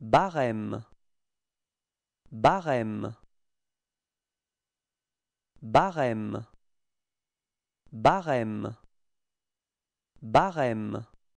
Barème Barème Barème Barème Barème